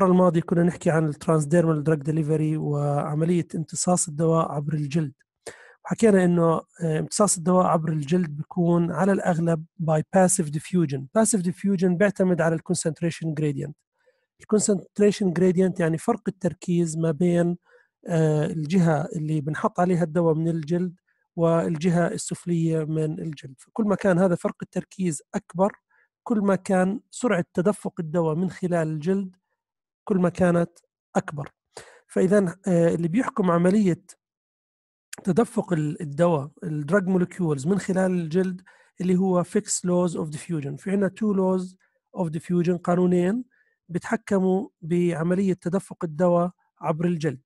المرة الماضية كنا نحكي عن الترانسديرمال دراج ديليفري وعملية امتصاص الدواء عبر الجلد حكينا انه آه، امتصاص الدواء عبر الجلد بيكون على الاغلب باي باسيف ديفيوجن باسيف ديفيوجن بيعتمد على الكونسنتريشن جريدينت الكونسنتريشن جريدينت يعني فرق التركيز ما بين آه، الجهة اللي بنحط عليها الدواء من الجلد والجهة السفلية من الجلد كل ما كان هذا فرق التركيز أكبر كل ما كان سرعة تدفق الدواء من خلال الجلد كل ما كانت أكبر فإذا آه، اللي بيحكم عملية تدفق الدواء الدراج مولكيولز من خلال الجلد اللي هو فيكس لوز اوف ديفيوجن في عندنا تو لوز اوف ديفيوجن قانونين بيتحكموا بعملية تدفق الدواء عبر الجلد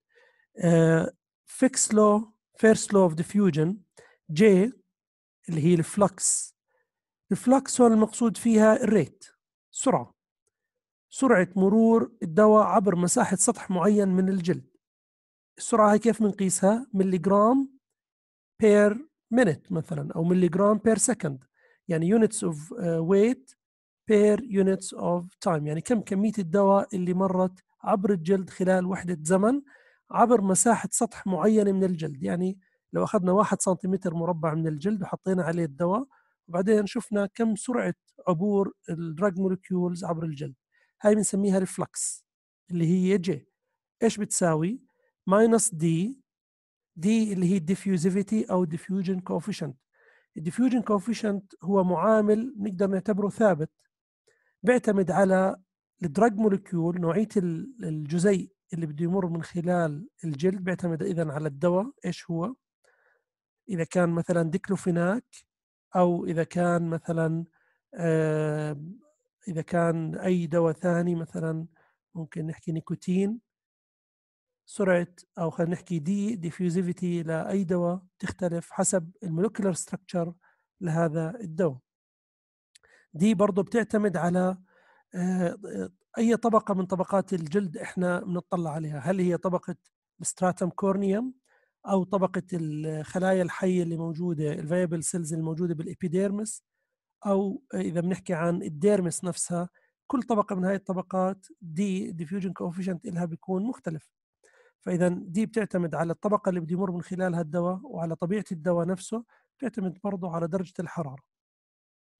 فيكس لو فيرست لو اوف ديفيوجن جي اللي هي الفلكس الفلكس هون المقصود فيها الريت سرعة سرعة مرور الدواء عبر مساحة سطح معين من الجلد السرعة هي كيف بنقيسها؟ ملي جرام بير مينت مثلا أو ملي جرام بير سكند يعني يونتس اوف ويت بير يونتس اوف تايم يعني كم كمية الدواء اللي مرت عبر الجلد خلال وحدة زمن عبر مساحة سطح معينة من الجلد يعني لو أخذنا واحد سنتيمتر مربع من الجلد وحطينا عليه الدواء وبعدين شفنا كم سرعة عبور الدراج مولكيولز عبر الجلد هاي بنسميها الفلكس اللي هي جي ايش بتساوي ماينس دي دي اللي هي diffusivity او diffusion coefficient الديفيوجن كوفيشنت هو معامل نقدر نعتبره ثابت بيعتمد على الدراج مولكيول نوعيه الجزيء اللي بده يمر من خلال الجلد بيعتمد اذا على الدواء ايش هو اذا كان مثلا ديكلوفيناك او اذا كان مثلا إذا كان أي دواء ثاني مثلا ممكن نحكي نيكوتين سرعة أو خلينا نحكي دي ديفيوزيفيتي لأي دواء تختلف حسب المولكيولر ستراكشر لهذا الدواء دي برضه بتعتمد على آه، أي طبقة من طبقات الجلد إحنا بنطلع عليها هل هي طبقة الستراتم كورنيوم أو طبقة الخلايا الحية اللي موجودة الفيابل سيلز الموجودة بالإبيديرمس او اذا بنحكي عن الديرمس نفسها كل طبقه من هاي الطبقات دي ديفيوجن كوفيشنت إلها بيكون مختلف فاذا دي بتعتمد على الطبقه اللي بده يمر من خلالها الدواء وعلى طبيعه الدواء نفسه بتعتمد برضه على درجه الحراره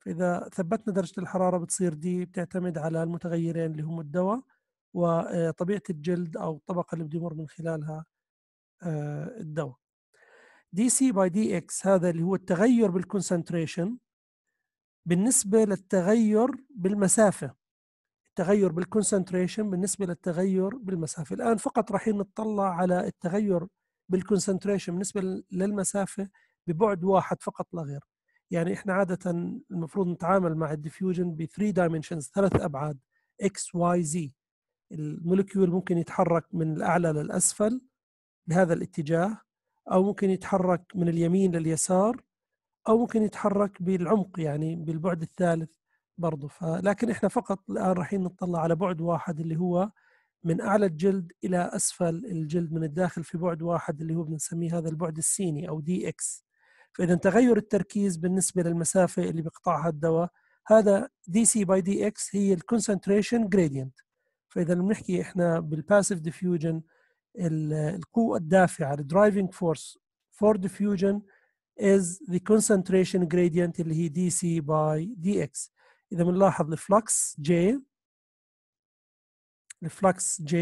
فاذا ثبتنا درجه الحراره بتصير دي بتعتمد على المتغيرين اللي هم الدواء وطبيعه آه، الجلد او الطبقه اللي بده يمر من خلالها آه، الدواء دي سي باي دي اكس هذا اللي هو التغير بالكونسنتريشن بالنسبة للتغير بالمسافة التغير بالكونسنتريشن بالنسبة للتغير بالمسافة الآن فقط راح نتطلع على التغير بالكونسنتريشن بالنسبة للمسافة ببعد واحد فقط لا غير يعني احنا عادة المفروض نتعامل مع الديفيوجن ب 3 دايمنشنز ثلاث ابعاد اكس واي زي المولكيول ممكن يتحرك من الاعلى للاسفل بهذا الاتجاه او ممكن يتحرك من اليمين لليسار او ممكن يتحرك بالعمق يعني بالبعد الثالث برضه لكن احنا فقط الان رايحين نطلع على بعد واحد اللي هو من اعلى الجلد الى اسفل الجلد من الداخل في بعد واحد اللي هو بنسميه هذا البعد السيني او دي اكس فاذا تغير التركيز بالنسبه للمسافه اللي بيقطعها الدواء هذا دي سي باي دي اكس هي الكونسنتريشن جريدينت فاذا بنحكي احنا بالباسيف ديفيوجن القوه الدافعه الدرايفنج فورس فور ديفيوجن is the concentration gradient اللي هي dc by dx إذا بنلاحظ الفلكس J الفلكس J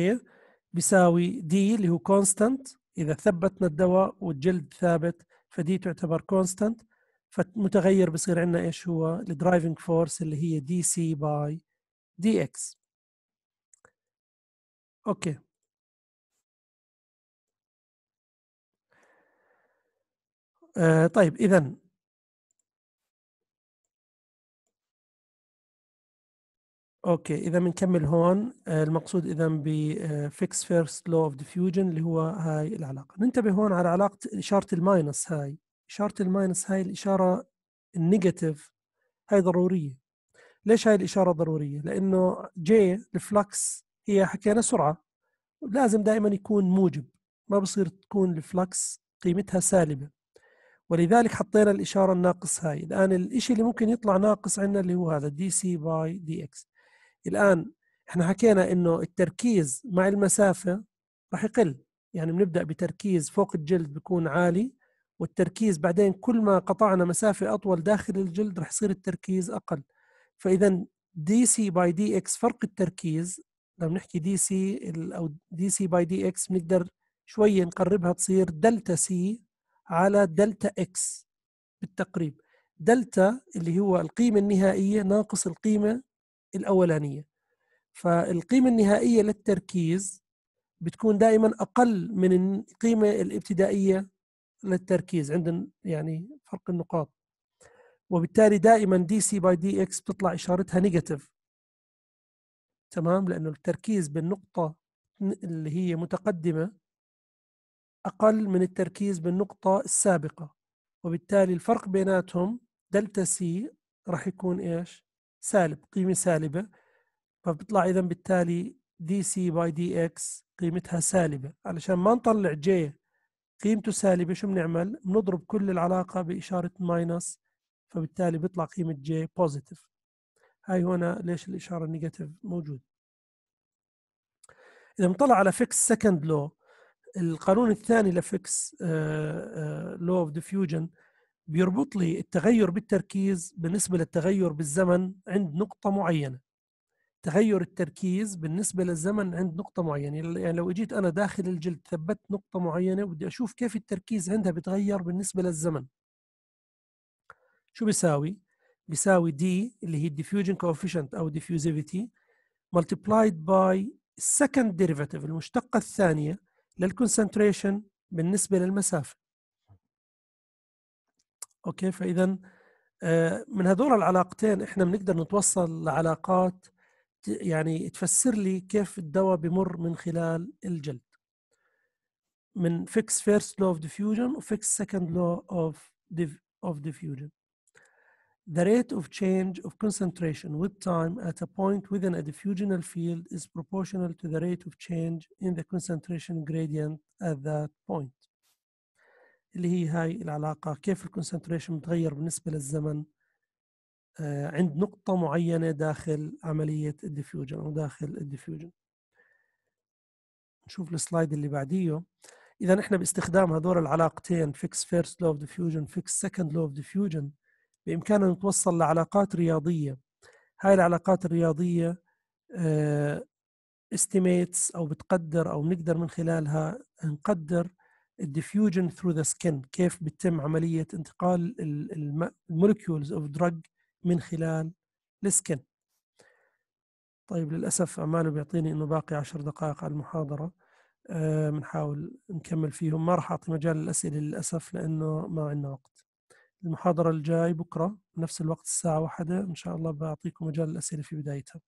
بيساوي D اللي هو constant إذا ثبتنا الدواء والجلد ثابت فدي تعتبر constant فمتغير بصير عندنا إيش هو الدرايفنج فورس اللي هي dc by dx أوكي آه، طيب إذا اوكي اذا بنكمل هون آه، المقصود اذا بفيكس فيرست لو اوف ديفيوجن اللي هو هاي العلاقه ننتبه هون على علاقه اشاره الماينس هاي اشاره الماينس هاي الاشاره النيجاتيف هاي ضروريه ليش هاي الاشاره ضروريه لانه جي الفلكس هي حكينا سرعه لازم دائما يكون موجب ما بصير تكون الفلكس قيمتها سالبه ولذلك حطينا الإشارة الناقص هاي الآن الشيء اللي ممكن يطلع ناقص عندنا اللي هو هذا دي سي باي دي إكس الآن احنا حكينا إنه التركيز مع المسافة راح يقل يعني بنبدأ بتركيز فوق الجلد بيكون عالي والتركيز بعدين كل ما قطعنا مسافة أطول داخل الجلد راح يصير التركيز أقل فإذا دي سي باي دي إكس فرق التركيز لما نحكي دي سي أو دي سي باي دي إكس بنقدر شويه نقربها تصير دلتا سي على دلتا اكس بالتقريب دلتا اللي هو القيمة النهائية ناقص القيمة الأولانية فالقيمة النهائية للتركيز بتكون دائما أقل من القيمة الابتدائية للتركيز عند يعني فرق النقاط وبالتالي دائما دي سي باي دي اكس بتطلع إشارتها نيجاتيف تمام لأنه التركيز بالنقطة اللي هي متقدمة أقل من التركيز بالنقطة السابقة وبالتالي الفرق بيناتهم دلتا سي راح يكون إيش؟ سالب قيمة سالبة فبطلع إذا بالتالي دي سي باي دي إكس قيمتها سالبة علشان ما نطلع جي قيمته سالبة شو بنعمل؟ بنضرب كل العلاقة بإشارة ماينس فبالتالي بيطلع قيمة جي بوزيتيف هاي هنا ليش الإشارة النيجاتيف موجودة إذا بنطلع على فيكس سكند لو القانون الثاني لفكس لو اوف ديفيوجن بيربط لي التغير بالتركيز بالنسبه للتغير بالزمن عند نقطه معينه تغير التركيز بالنسبه للزمن عند نقطه معينه يعني, يعني لو اجيت انا داخل الجلد ثبت نقطه معينه وبدي اشوف كيف التركيز عندها بتغير بالنسبه للزمن شو بيساوي بيساوي دي اللي هي الديفيوجن كوفيشنت او ديفيوزيفيتي ملتيبلايد باي السكند ديريفاتيف المشتقه الثانيه للكونسنتريشن بالنسبه للمسافه اوكي فاذا آه، من هذول العلاقتين احنا بنقدر نتوصل لعلاقات يعني تفسر لي كيف الدواء بمر من خلال الجلد من فيكس فيرست لو اوف ديفيوجن وفيكس سكند لو اوف اوف ديفيوجن The rate of change of concentration with time at a point within a diffusional field is proportional to the rate of change in the concentration gradient at that point. اللي هي هاي العلاقة كيف الكونسنتريشن بتغير بالنسبة للزمن عند نقطة معينة داخل عملية الديفيوجن أو داخل الديفيوجن. نشوف السلايد اللي بعديه. إذا نحن باستخدام هذول العلاقتين fixed first law of diffusion fixed second law of diffusion بإمكاننا نتوصل لعلاقات رياضية هاي العلاقات الرياضية استيميتس آه، أو بتقدر أو بنقدر من خلالها نقدر الديفيوجن ثرو ذا سكن كيف بتتم عملية انتقال المولكيولز اوف دراج من خلال السكن طيب للأسف عماله بيعطيني إنه باقي عشر دقائق على المحاضرة آه، بنحاول نكمل فيهم ما راح أعطي مجال للأسئلة للأسف لأنه ما عندنا وقت المحاضرة الجاي بكرة نفس الوقت الساعة واحدة إن شاء الله بعطيكم مجال الأسئلة في بدايتها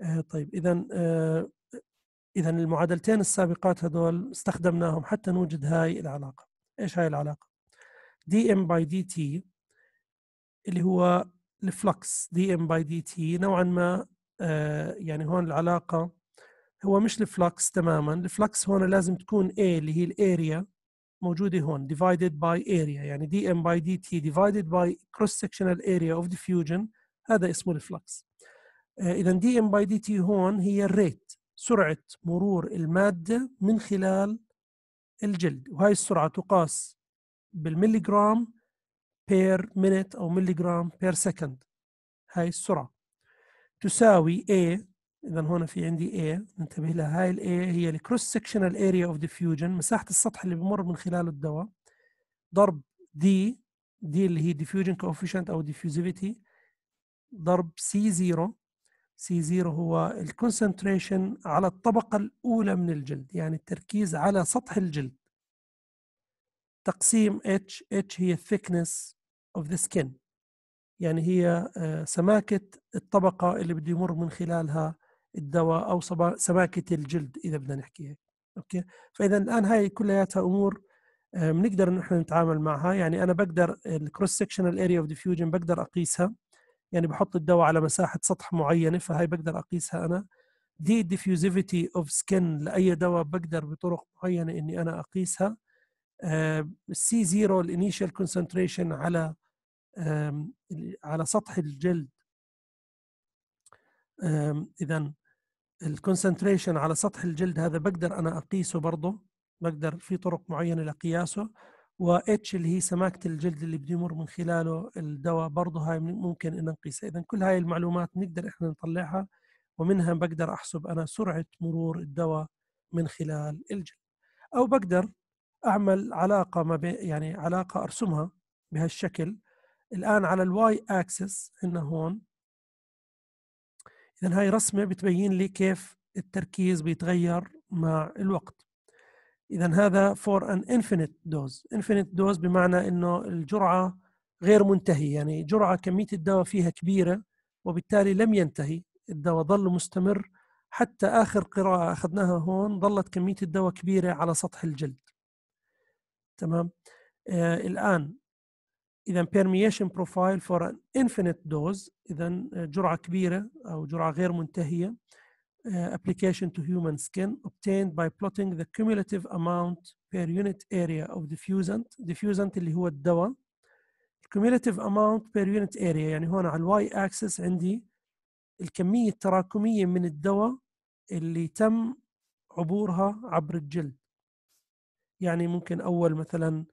آه، طيب إذا آه، إذا المعادلتين السابقات هذول استخدمناهم حتى نوجد هاي العلاقة إيش هاي العلاقة؟ دي ام باي دي تي اللي هو الفلكس دي ام باي دي تي نوعا ما آه، يعني هون العلاقة هو مش الفلكس تماما الفلكس هون لازم تكون A اللي هي الاريا موجوده هون divided by area يعني دي ام باي دي تي divided by cross sectional area of diffusion هذا اسمه الفلكس آه، اذا دي ام باي دي تي هون هي الريت سرعه مرور الماده من خلال الجلد وهي السرعه تقاس بالمليغرام بير منت او مليغرام بير سكند هاي السرعه تساوي A اذا هنا في عندي A ننتبه لها هاي ال A هي الكروس سكشنال اريا اوف ديفيوجن مساحه السطح اللي بمر من خلاله الدواء ضرب D D اللي هي ديفيوجن كوفيشنت او ديفيوزيفيتي ضرب C0 C0 هو الكونسنتريشن على الطبقه الاولى من الجلد يعني التركيز على سطح الجلد تقسيم H H هي thickness of the skin يعني هي آه، سماكة الطبقة اللي بده يمر من خلالها الدواء او سماكه الجلد اذا بدنا نحكي هيك اوكي فاذا الان هاي كلياتها امور بنقدر نحن نتعامل معها يعني انا بقدر الكروس سكشنال اريا اوف ديفيوجن بقدر اقيسها يعني بحط الدواء على مساحه سطح معينه فهي بقدر اقيسها انا دي ديفيوزيفيتي اوف سكن لاي دواء بقدر بطرق معينه اني انا اقيسها السي زيرو الانيشال كونسنتريشن على على سطح الجلد اذا الكونسنتريشن على سطح الجلد هذا بقدر انا اقيسه برضه بقدر في طرق معينه لقياسه و اتش اللي هي سماكه الجلد اللي بده يمر من خلاله الدواء برضه هاي ممكن ان نقيسها اذا كل هاي المعلومات نقدر احنا نطلعها ومنها بقدر احسب انا سرعه مرور الدواء من خلال الجلد او بقدر اعمل علاقه ما بين يعني علاقه ارسمها بهالشكل الان على الواي اكسس هنا هون إذا هاي رسمة بتبين لي كيف التركيز بيتغير مع الوقت إذا هذا for an infinite dose infinite dose بمعنى إنه الجرعة غير منتهية يعني جرعة كمية الدواء فيها كبيرة وبالتالي لم ينتهي الدواء ظل مستمر حتى آخر قراءة أخذناها هون ظلت كمية الدواء كبيرة على سطح الجلد تمام آه الآن اذا permeation profile for an infinite dose اذا جرعه كبيره او جرعه غير منتهيه application to human skin obtained by plotting the cumulative amount per unit area of diffusant diffusant اللي هو الدواء cumulative amount per unit area يعني هون على الواي اكسس عندي الكميه التراكميه من الدواء اللي تم عبورها عبر الجلد يعني ممكن اول مثلا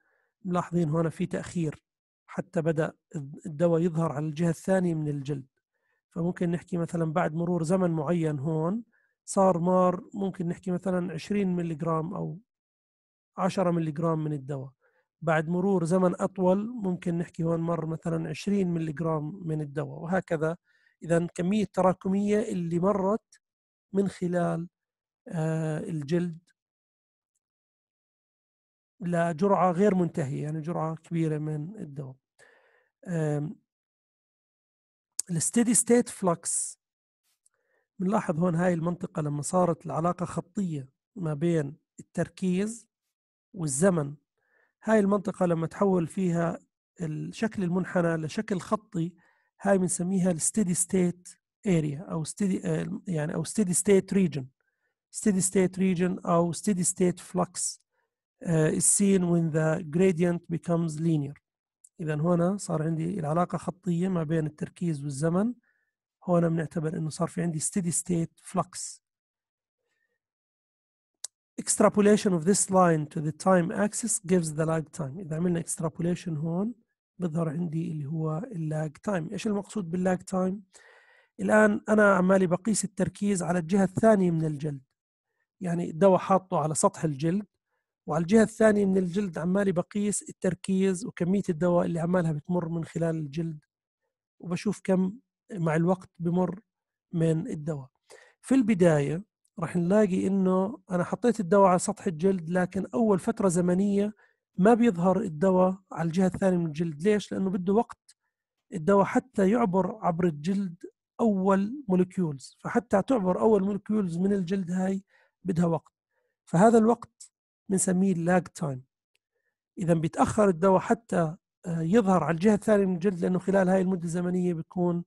ملاحظين هون في تاخير حتى بدأ الدواء يظهر على الجهة الثانية من الجلد فممكن نحكي مثلا بعد مرور زمن معين هون صار مار ممكن نحكي مثلا 20 ملغ أو 10 ملغ من الدواء بعد مرور زمن أطول ممكن نحكي هون مر مثلا 20 ملغ من الدواء وهكذا إذا كمية تراكمية اللي مرت من خلال آه، الجلد لجرعة غير منتهية يعني جرعة كبيرة من الدواء الستيدي ستيت فلكس بنلاحظ هون هاي المنطقة لما صارت العلاقة خطية ما بين التركيز والزمن هاي المنطقة لما تحول فيها الشكل المنحنى لشكل خطي هاي بنسميها الستيدي ستيت اريا او steady يعني او steady state region steady state region او steady state flux is آه، seen when the gradient becomes linear إذا هنا صار عندي العلاقة خطية ما بين التركيز والزمن هنا بنعتبر إنه صار في عندي steady state flux extrapolation of this line to the time axis gives the lag time إذا عملنا extrapolation هون بظهر عندي اللي هو اللاج تايم إيش المقصود باللاج تايم الآن أنا عمالي بقيس التركيز على الجهة الثانية من الجلد يعني الدواء حاطه على سطح الجلد وعلى الجهة الثانية من الجلد عمالي بقيس التركيز وكمية الدواء اللي عمالها بتمر من خلال الجلد وبشوف كم مع الوقت بمر من الدواء في البداية رح نلاقي انه انا حطيت الدواء على سطح الجلد لكن اول فترة زمنية ما بيظهر الدواء على الجهة الثانية من الجلد ليش؟ لأنه بده وقت الدواء حتى يعبر عبر الجلد أول مولكيولز فحتى تعبر أول مولكيولز من الجلد هاي بدها وقت فهذا الوقت بنسميه اللاج تايم اذا بيتاخر الدواء حتى آه، يظهر على الجهه الثانيه من الجلد لانه خلال هاي المده الزمنيه بيكون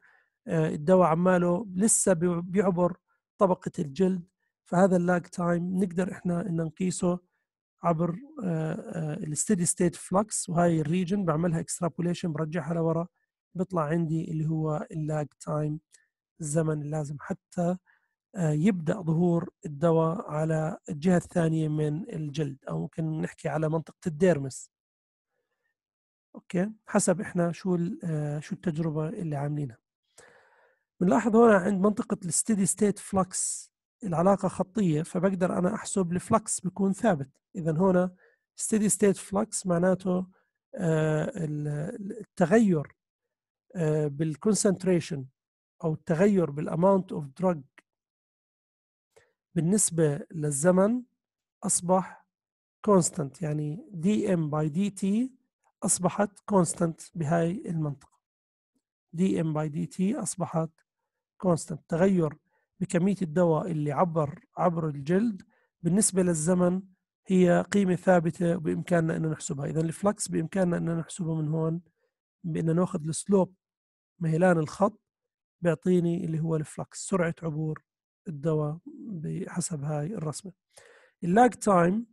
آه، الدواء عماله لسه بيعبر طبقه الجلد فهذا اللاج تايم نقدر احنا ان نقيسه عبر الستيدي ستيت فلكس وهاي الريجن بعملها اكسترابوليشن برجعها لورا بيطلع عندي اللي هو اللاج تايم الزمن اللازم حتى يبدا ظهور الدواء على الجهه الثانيه من الجلد او ممكن نحكي على منطقه الديرمس اوكي حسب احنا شو آه، شو التجربه اللي عاملينها بنلاحظ هنا عند منطقه الستيدي ستيت فلكس العلاقه خطيه فبقدر انا احسب الفلكس بيكون ثابت اذا هنا ستيدي ستيت فلكس معناته آه، التغير آه، بالكونسنتريشن او التغير بالاماونت اوف دراج بالنسبة للزمن أصبح كونستانت يعني دي ام باي دي تي أصبحت كونستانت بهاي المنطقة دي ام باي دي تي أصبحت كونستانت تغير بكمية الدواء اللي عبر عبر الجلد بالنسبة للزمن هي قيمة ثابتة وبإمكاننا أن نحسبها إذا الفلكس بإمكاننا أن نحسبه من هون بأن ناخذ السلوب ميلان الخط بيعطيني اللي هو الفلكس سرعة عبور الدواء بحسب هاي الرسمه اللاج تايم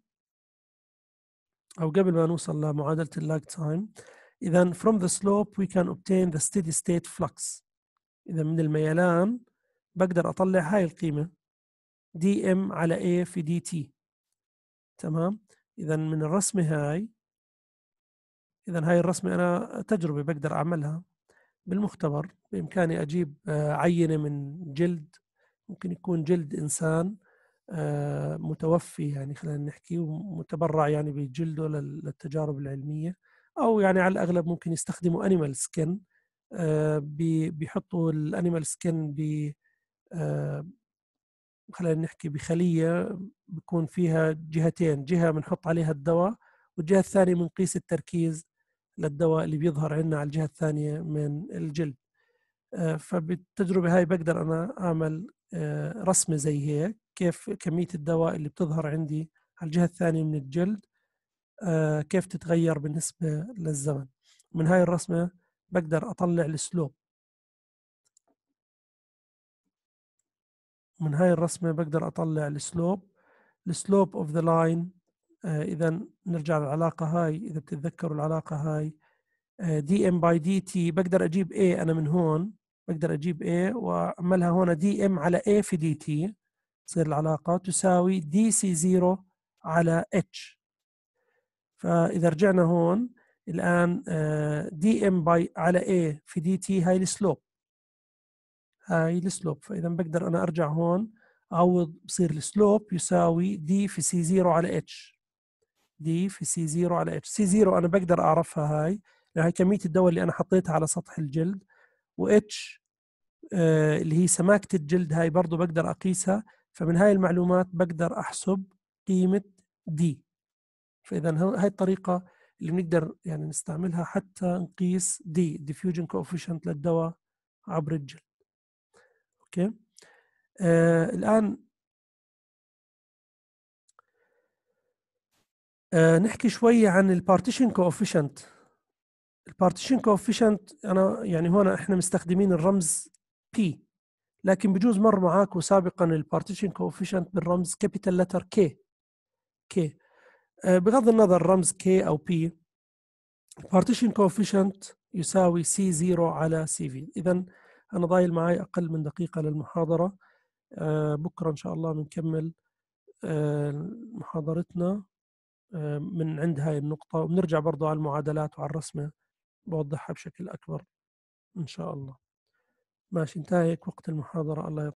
او قبل ما نوصل لمعادله اللاج تايم اذا from the slope we can obtain the steady state flux اذا من الميلان بقدر اطلع هاي القيمه دي ام على a في دي تي تمام اذا من الرسمه هاي اذا هاي الرسمه انا تجربه بقدر اعملها بالمختبر بامكاني اجيب آه، عينه من جلد ممكن يكون جلد انسان آه، متوفي يعني خلينا نحكي ومتبرع يعني بجلده للتجارب العلميه او يعني على الاغلب ممكن يستخدموا انيمال آه، سكن بيحطوا الانيمال سكن ب آه، خلينا نحكي بخليه بيكون فيها جهتين جهه بنحط عليها الدواء والجهه الثانيه بنقيس التركيز للدواء اللي بيظهر عندنا على الجهه الثانيه من الجلد فبالتجربه هاي بقدر انا اعمل آه، رسمه زي هيك كيف كميه الدواء اللي بتظهر عندي على الجهه الثانيه من الجلد آه، كيف تتغير بالنسبه للزمن من هاي الرسمه بقدر اطلع السلوب من هاي الرسمه بقدر اطلع السلوب السلوب اوف ذا لاين اذا نرجع للعلاقه هاي اذا بتتذكروا العلاقه هاي دي ام باي دي تي بقدر اجيب اي انا من هون بقدر أجيب A وأعملها هنا دي ام على A في دي تي تصير العلاقة تساوي دي سي زيرو على H فإذا رجعنا هون الآن دي ام باي على A في دي تي هاي السلوب هاي السلوب فإذا بقدر أنا أرجع هون أعوض بصير السلوب يساوي دي في سي زيرو على H دي في سي زيرو على H سي زيرو أنا بقدر أعرفها هاي لأن هاي كمية الدواء اللي أنا حطيتها على سطح الجلد واتش آه، اللي هي سماكه الجلد هاي برضه بقدر اقيسها فمن هاي المعلومات بقدر احسب قيمه دي فاذا هاي الطريقه اللي بنقدر يعني نستعملها حتى نقيس دي diffusion coefficient للدواء عبر الجلد اوكي آه الان آه نحكي شوي عن البارتيشن كوفيشنت البارتيشن كوفيشنت انا يعني هنا احنا مستخدمين الرمز P لكن بجوز مر معاكم سابقا البارتيشن كوفيشنت بالرمز كابيتال لتر K K آه، بغض النظر رمز K او P البارتيشن كوفيشنت يساوي C0 على CV اذا انا ضايل معي اقل من دقيقه للمحاضره آه، بكره ان شاء الله بنكمل آه، محاضرتنا من عند هاي النقطه وبنرجع برضه على المعادلات وعلى الرسمه بوضحها بشكل أكبر إن شاء الله ماشي انتهى هيك وقت المحاضرة الله يطلع.